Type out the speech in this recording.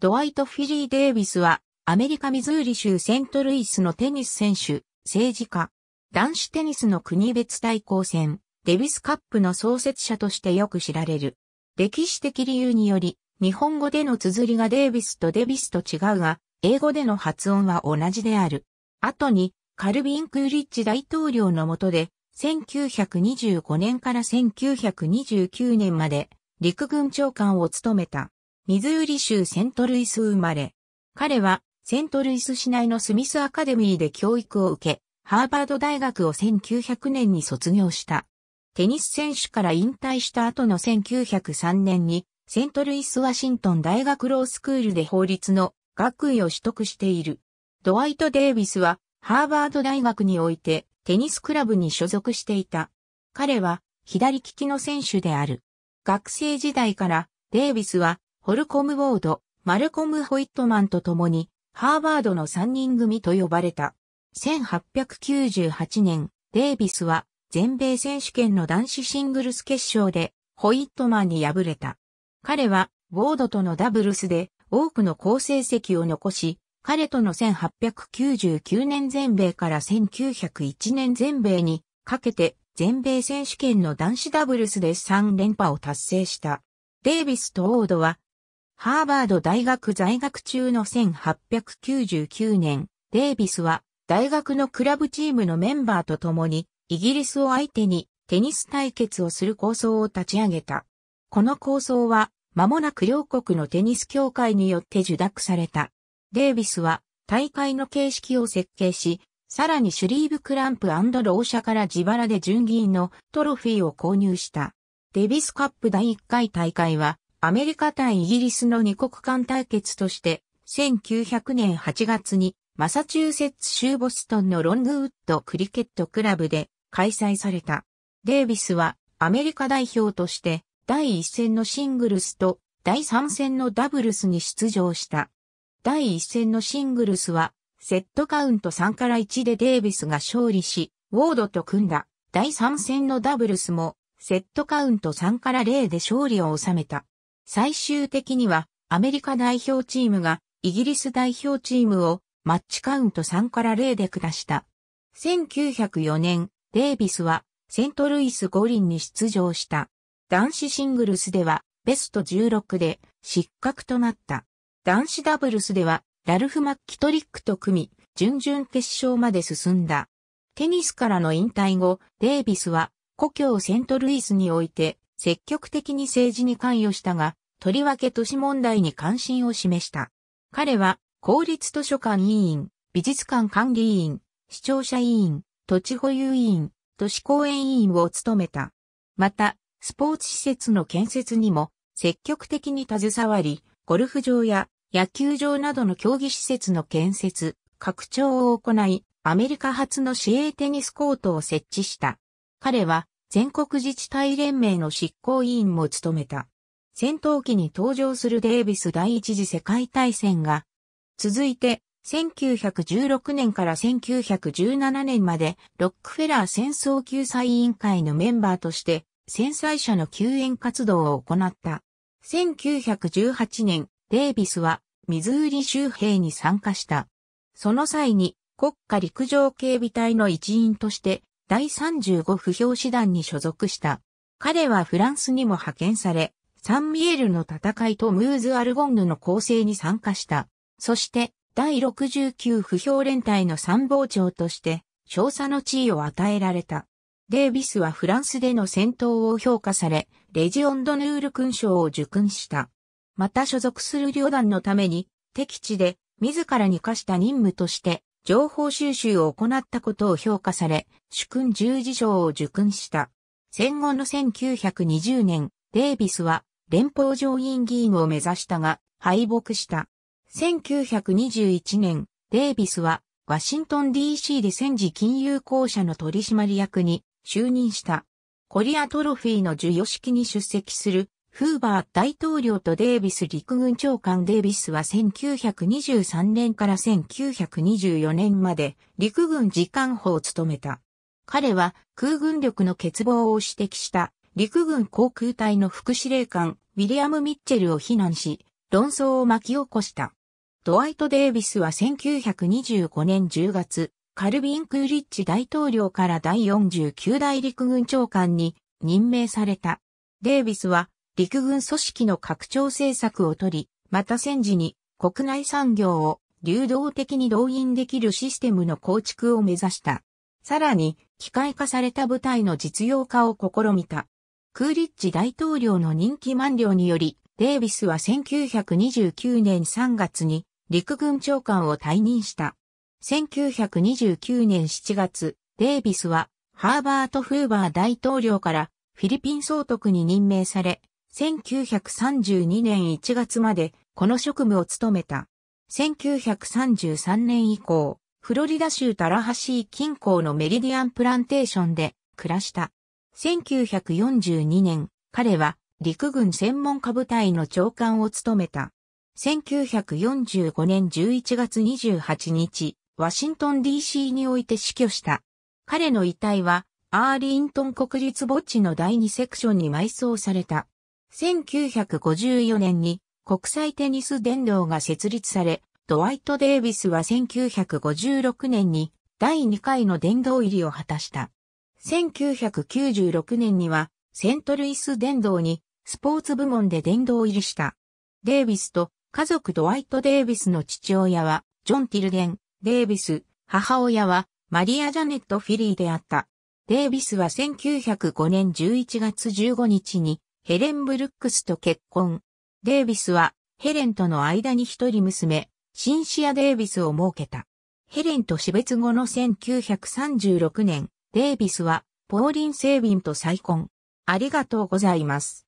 ドワイト・フィジー・デイビスは、アメリカ・ミズーリ州セントルイスのテニス選手、政治家、男子テニスの国別対抗戦、デビスカップの創設者としてよく知られる。歴史的理由により、日本語での綴りがデイビスとデビスと違うが、英語での発音は同じである。後に、カルビン・クーリッジ大統領の下で、1925年から1929年まで陸軍長官を務めた。ミズーリ州セントルイス生まれ。彼は、セントルイス市内のスミスアカデミーで教育を受け、ハーバード大学を1900年に卒業した。テニス選手から引退した後の1903年に、セントルイス・ワシントン大学ロースクールで法律の学位を取得している。ドワイト・デイビスは、ハーバード大学においてテニスクラブに所属していた。彼は左利きの選手である。学生時代からデイビスはホルコム・ウォード、マルコム・ホイットマンと共に、ハーバードの3人組と呼ばれた。1898年、デイビスは全米選手権の男子シングルス決勝で、ホイットマンに敗れた。彼は、ウォードとのダブルスで多くの好成績を残し、彼との1899年全米から1901年全米にかけて全米選手権の男子ダブルスで3連覇を達成した。デイビスとウォードはハーバード大学在学中の1899年、デイビスは大学のクラブチームのメンバーと共にイギリスを相手にテニス対決をする構想を立ち上げた。この構想は間もなく両国のテニス協会によって受諾された。デイビスは大会の形式を設計し、さらにシュリーブクランプロー社から自腹で議員のトロフィーを購入した。デビスカップ第1回大会はアメリカ対イギリスの二国間対決として、1900年8月にマサチューセッツ州ボストンのロングウッドクリケットクラブで開催された。デイビスはアメリカ代表として第1戦のシングルスと第3戦のダブルスに出場した。第1戦のシングルスはセットカウント3から1でデイビスが勝利し、ウォードと組んだ第3戦のダブルスもセットカウント3から0で勝利を収めた。最終的にはアメリカ代表チームがイギリス代表チームをマッチカウント3から0で下した。1904年、デイビスはセントルイス五輪に出場した。男子シングルスではベスト16で失格となった。男子ダブルスではラルフ・マッキトリックと組み、準々決勝まで進んだ。テニスからの引退後、デイビスは故郷セントルイスにおいて積極的に政治に関与したが、とりわけ都市問題に関心を示した。彼は、公立図書館委員、美術館管理委員、視聴者委員、土地保有委員、都市公園委員を務めた。また、スポーツ施設の建設にも積極的に携わり、ゴルフ場や野球場などの競技施設の建設、拡張を行い、アメリカ初の市営テニスコートを設置した。彼は全国自治体連盟の執行委員も務めた。戦闘機に登場するデービス第一次世界大戦が、続いて、1916年から1917年まで、ロックフェラー戦争救済委員会のメンバーとして、戦災者の救援活動を行った。1918年、デービスは、ミズーリ州兵に参加した。その際に、国家陸上警備隊の一員として、第35不評師団に所属した。彼はフランスにも派遣され、サンミエルの戦いとムーズ・アルゴンヌの構成に参加した。そして、第69不評連隊の参謀長として、少佐の地位を与えられた。デービスはフランスでの戦闘を評価され、レジオンドヌール勲章を受勲した。また所属する旅団のために、敵地で自らに課した任務として、情報収集を行ったことを評価され、主君十字章を受勲した。戦後の1920年、デイビスは連邦上院議員を目指したが、敗北した。1921年、デイビスはワシントン DC で戦時金融公社の取締役に就任した。コリアトロフィーの授与式に出席するフーバー大統領とデイビス陸軍長官デイビスは1923年から1924年まで陸軍次官補を務めた。彼は空軍力の欠乏を指摘した陸軍航空隊の副司令官ウィリアム・ミッチェルを非難し、論争を巻き起こした。ドワイト・デイビスは1925年10月、カルビン・クーリッチ大統領から第49代陸軍長官に任命された。デイビスは陸軍組織の拡張政策をとり、また戦時に国内産業を流動的に動員できるシステムの構築を目指した。さらに、機械化された部隊の実用化を試みた。クーリッジ大統領の人気満了により、デイビスは1929年3月に陸軍長官を退任した。1929年7月、デイビスはハーバート・フーバー大統領からフィリピン総督に任命され、1932年1月までこの職務を務めた。1933年以降、フロリダ州タラハシー近郊のメリディアンプランテーションで暮らした。1942年、彼は陸軍専門家部隊の長官を務めた。1945年11月28日、ワシントン DC において死去した。彼の遺体は、アーリントン国立墓地の第2セクションに埋葬された。1954年に国際テニス伝道が設立され、ドワイト・デイビスは1956年に第2回の殿堂入りを果たした。1996年にはセントルイス殿堂にスポーツ部門で殿堂入りした。デイビスと家族ドワイト・デイビスの父親はジョン・ティルデン・デイビス、母親はマリア・ジャネット・フィリーであった。デイビスは1905年11月15日にヘレン・ブルックスと結婚。デイビスはヘレンとの間に一人娘、シンシア・デイビスを設けた。ヘレンと死別後の1936年、デイビスは、ポーリン・セービンと再婚。ありがとうございます。